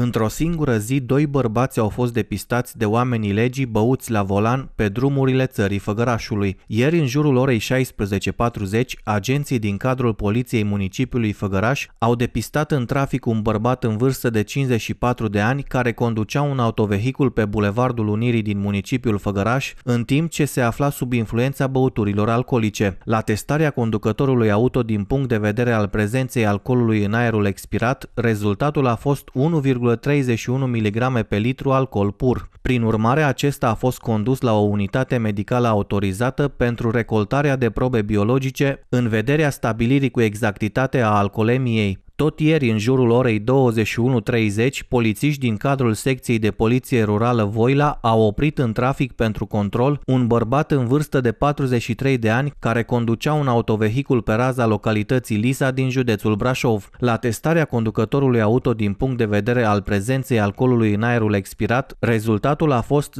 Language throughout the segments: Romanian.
Într-o singură zi, doi bărbați au fost depistați de oamenii legii băuți la volan pe drumurile țării Făgărașului. Ieri, în jurul orei 16.40, agenții din cadrul Poliției Municipiului Făgăraș au depistat în trafic un bărbat în vârstă de 54 de ani care conducea un autovehicul pe Bulevardul Unirii din municipiul Făgăraș, în timp ce se afla sub influența băuturilor alcoolice. La testarea conducătorului auto din punct de vedere al prezenței alcoolului în aerul expirat, rezultatul a fost 1, 0,31 mg pe litru alcool pur. Prin urmare, acesta a fost condus la o unitate medicală autorizată pentru recoltarea de probe biologice în vederea stabilirii cu exactitate a alcoolemiei. Tot ieri, în jurul orei 21.30, polițiști din cadrul secției de poliție rurală Voila au oprit în trafic pentru control un bărbat în vârstă de 43 de ani care conducea un autovehicul pe raza localității Lisa din județul Brașov. La testarea conducătorului auto din punct de vedere al prezenței alcoolului în aerul expirat, rezultatul a fost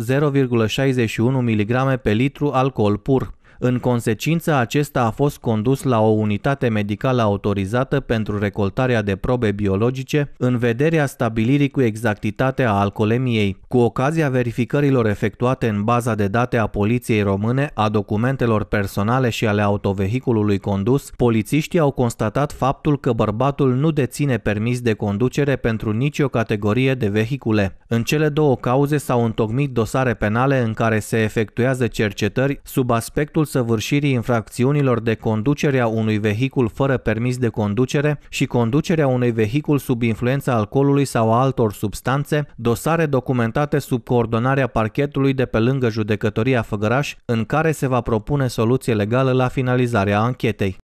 0,61 mg pe litru alcool pur. În consecință, acesta a fost condus la o unitate medicală autorizată pentru recoltarea de probe biologice în vederea stabilirii cu exactitate a alcolemiei. Cu ocazia verificărilor efectuate în baza de date a Poliției Române a documentelor personale și ale autovehiculului condus, polițiștii au constatat faptul că bărbatul nu deține permis de conducere pentru nicio categorie de vehicule. În cele două cauze s-au întocmit dosare penale în care se efectuează cercetări sub aspectul săvârșirii infracțiunilor de conducere a unui vehicul fără permis de conducere și conducerea unui vehicul sub influența alcoolului sau a altor substanțe, dosare documentate sub coordonarea parchetului de pe lângă judecătoria Făgăraș, în care se va propune soluție legală la finalizarea anchetei.